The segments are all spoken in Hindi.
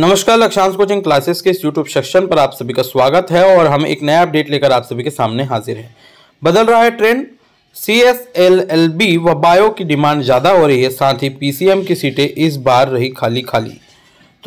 नमस्कार लक्षांश कोचिंग क्लासेस के इस यूट्यूब सेक्शन पर आप सभी का स्वागत है और हम एक नया अपडेट लेकर आप सभी के सामने हाजिर हैं बदल रहा है trend C S L L B व बायो की डिमांड ज़्यादा हो रही है साथ ही पी सी एम की सीटें इस बार रही खाली खाली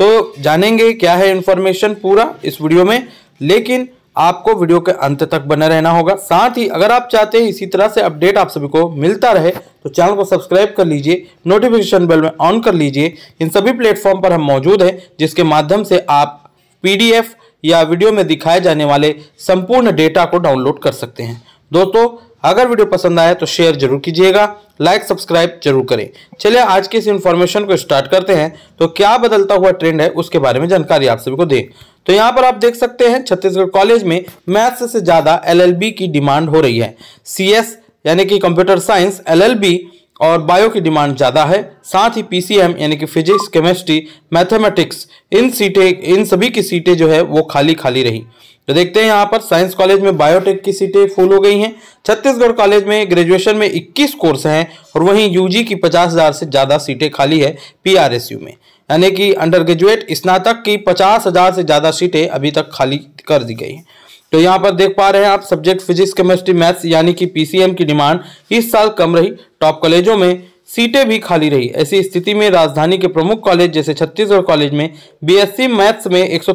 तो जानेंगे क्या है इन्फॉर्मेशन पूरा इस वीडियो में लेकिन आपको वीडियो के अंत तक बना रहना होगा साथ ही अगर आप चाहते हैं इसी तरह से अपडेट आप सभी को मिलता रहे तो चैनल को सब्सक्राइब कर लीजिए नोटिफिकेशन बेल में ऑन कर लीजिए इन सभी प्लेटफॉर्म पर हम मौजूद हैं जिसके माध्यम से आप पीडीएफ या वीडियो में दिखाए जाने वाले संपूर्ण डेटा को डाउनलोड कर सकते हैं दोस्तों अगर वीडियो पसंद आए तो शेयर जरूर कीजिएगा लाइक सब्सक्राइब जरूर करें चलिए आज के इस इन्फॉर्मेशन को स्टार्ट करते हैं तो क्या बदलता हुआ ट्रेंड है उसके बारे में जानकारी आप सभी को दें तो यहाँ पर आप देख सकते हैं छत्तीसगढ़ कॉलेज में मैथ्स से ज़्यादा एलएलबी की डिमांड हो रही है सीएस यानी कि कंप्यूटर साइंस एलएलबी और बायो की डिमांड ज़्यादा है साथ ही पीसीएम यानी कि फिजिक्स केमिस्ट्री मैथमेटिक्स इन सीटें इन सभी की सीटें जो है वो खाली खाली रही तो देखते हैं यहाँ पर साइंस कॉलेज में बायोटेक की सीटें फुल हो गई हैं छत्तीसगढ़ कॉलेज में ग्रेजुएशन में 21 कोर्स हैं और वहीं यूजी की 50,000 से ज़्यादा सीटें खाली है पीआरएसयू में यानी कि अंडर ग्रेजुएट स्नातक की 50,000 से ज़्यादा सीटें अभी तक खाली कर दी गई हैं तो यहाँ पर देख पा रहे हैं आप सब्जेक्ट फिजिक्स केमिस्ट्री मैथ्स यानी कि पीसीएम की डिमांड इस साल कम रही टॉप कॉलेजों में सीटें भी खाली रही ऐसी स्थिति में राजधानी के प्रमुख कॉलेज जैसे छत्तीसगढ़ कॉलेज में बीएससी मैथ्स में एक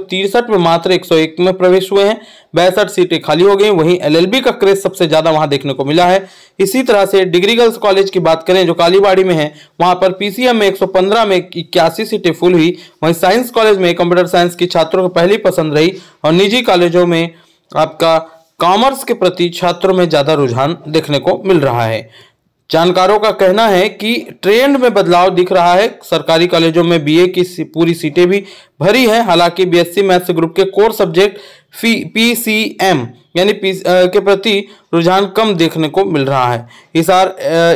में मात्र 101 में प्रवेश हुए हैं बैसठ सीटें खाली हो गई वहीं एलएलबी का क्रेज सबसे ज़्यादा वहां देखने को मिला है इसी तरह से डिग्री गर्ल्स कॉलेज की बात करें जो कालीबाड़ी में है वहां पर पीसीएम में 115 में इक्यासी सीटें फुल हुई वहीं साइंस कॉलेज में कंप्यूटर साइंस की छात्रों को पहली पसंद रही और निजी कॉलेजों में आपका कॉमर्स के प्रति छात्रों में ज़्यादा रुझान देखने को मिल रहा है जानकारों का कहना है कि ट्रेंड में बदलाव दिख रहा है सरकारी कॉलेजों में बीए की पूरी सीटें भी भरी हैं हालांकि बीएससी मैथ्स ग्रुप के core subject P C M यानी पी के प्रति रुझान कम देखने को मिल रहा है इस बार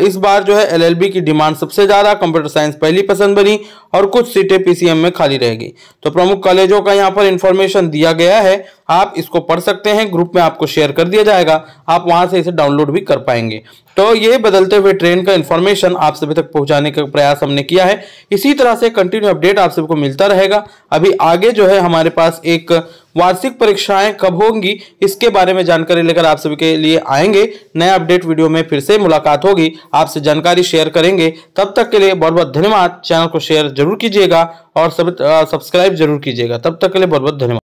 इस बार जो है एलएलबी की डिमांड सबसे ज़्यादा कंप्यूटर साइंस पहली पसंद बनी और कुछ सीटें पीसीएम में खाली रह गई तो प्रमुख कॉलेजों का यहाँ पर इन्फॉर्मेशन दिया गया है आप इसको पढ़ सकते हैं ग्रुप में आपको शेयर कर दिया जाएगा आप वहाँ से इसे डाउनलोड भी कर पाएंगे तो ये बदलते हुए ट्रेन का इन्फॉर्मेशन आप सभी तक पहुँचाने का प्रयास हमने किया है इसी तरह से कंटिन्यू अपडेट आप सबको मिलता रहेगा अभी आगे जो है हमारे पास एक वार्षिक परीक्षाएं कब होंगी इसके बारे में जानकारी लेकर आप सभी के लिए आएंगे नया अपडेट वीडियो में फिर से मुलाकात होगी आपसे जानकारी शेयर करेंगे तब तक के लिए बहुत बहुत धन्यवाद चैनल को शेयर जरूर कीजिएगा और सब्सक्राइब जरूर कीजिएगा तब तक के लिए बहुत बहुत धन्यवाद